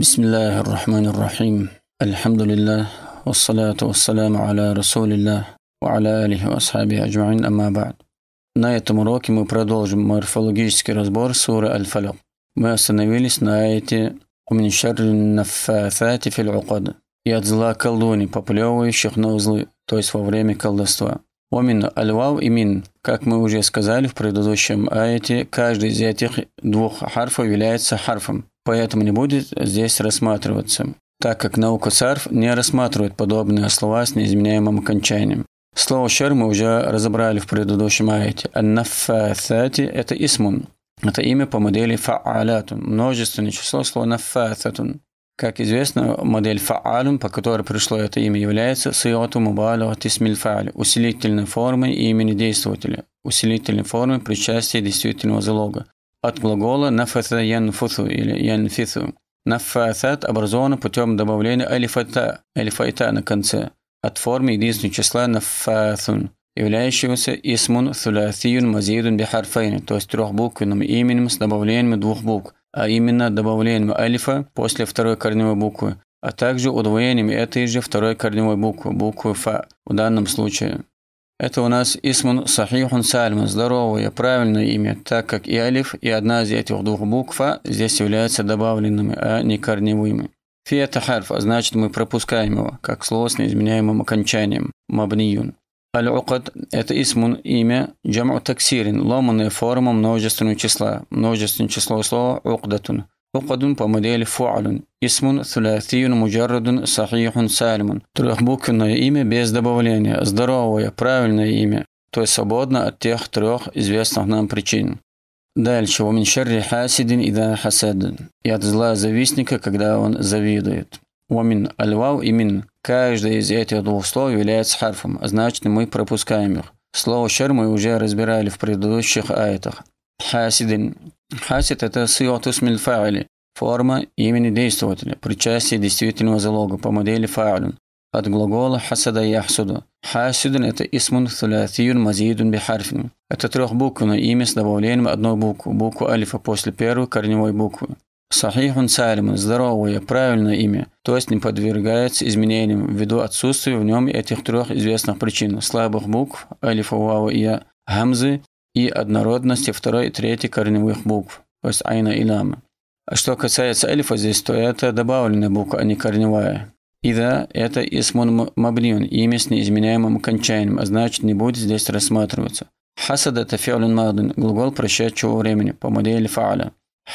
بسم الله الرحمن الرحيم الحمد لله والصلاة والسلام على رسول الله وعلى آله وأصحابه أجمعين أما بعد На этом уроке мы продолжим морфологический разбор суры Аль-Фалак. Мы остановились на аяте «Умин нафафати фил укад» и от зла колдуни, поплевывающих на узлы, то есть во время колдовства. Омин аль-вав и мин, как мы уже сказали в предыдущем аяте, каждый из этих двух харфов является харфом. поэтому не будет здесь рассматриваться, так как наука царф не рассматривает подобные слова с неизменяемым окончанием. Слово «шер» мы уже разобрали в предыдущем аяте. «Аннафафати» – это «исмун». Это имя по модели «фа'алятун» – множественное число слова «нафафатун». Как известно, модель «фа'алун», по которой пришло это имя, является «сиоту мубалава тисмиль фа'аль» – усилительной формой имени действователя, усилительной формой причастия действительного залога, от глагола «нафаса янфусу» или «янфису». «Нафасат» образовано путем добавления алифата, алифайта на конце, от формы единственного числа «нафасун», являющегося «исмун сулясиюн мазидун бихарфейн», то есть трехбуквенным именем с добавлением двух букв, а именно добавлением алифа после второй корневой буквы, а также удвоением этой же второй корневой буквы, буквы «фа» в данном случае. Это у нас Исмун Сахихун Сальма, здоровое, правильное имя, так как и Алиф, и одна из этих двух букв а, здесь являются добавленными, а не корневыми. Фи это харф, а значит мы пропускаем его, как слово с неизменяемым окончанием, мабниюн. Аль-Укад – это исмун, имя, джам'у таксирин, ломаная форма множественного числа. Множественное число слова – укдатун – وقد помодель фуалюн. Исмун сулясиюн муджаррадун сахихун сальмун. Трехбуквенное имя без добавления. Здоровое, правильное имя. То есть свободно от тех трех известных нам причин. Дальше. «Вамин шарри хасидин и хасадин» – «И от зла завистника, когда он завидует». «Вамин альвау и мин» – каждое из этих двух слов является харфом, значит мы пропускаем их. Слово «шар» мы уже разбирали в предыдущих айтах. «Хасидин» – «хасид» – это «сиотус мильфа'или» Форма имени действователя, причастие действительного залога по модели фа'люн. От глагола хасада яхсуду. Хасидун – это исмун thulatiyun мазидун бихарфин. Это трехбуквенное имя с добавлением одной буквы, букву алифа после первой корневой буквы. Сахихун салимун – здоровое, правильное имя, то есть не подвергается изменениям ввиду отсутствия в нем этих трех известных причин – слабых букв, алифа, вава и гамзы и однородности второй и третьей корневых букв, то есть айна и лама. А что касается эльфа здесь, то это добавленная буква, а не корневая. Ида – это исмун мабнион, имя с неизменяемым кончанием, а значит не будет здесь рассматриваться. Хасад – это фиолин мадун глагол прошедшего времени, по модели фааля.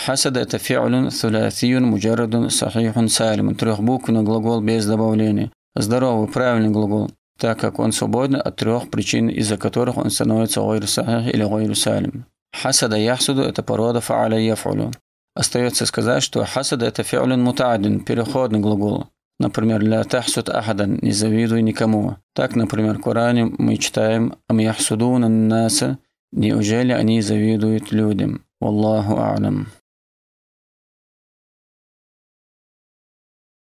Хасад – это фиолин сулятиюн муджарадун сахихун салим, трехбуквенный глагол без добавления. Здоровый, правильный глагол, так как он свободен от трех причин, из-за которых он становится гойр сахих или гойр салим. Хасада яхсуду – это порода фааля яфулю. Остается сказать, что хасад – это фиолин мутаадин, переходный глагол. Например, «Ля тахсуд ахадан» – «Не завидуй никому». Так, например, в Коране мы читаем «Ам яхсудуна наса» – «Неужели они завидуют людям?» Аллаху алям.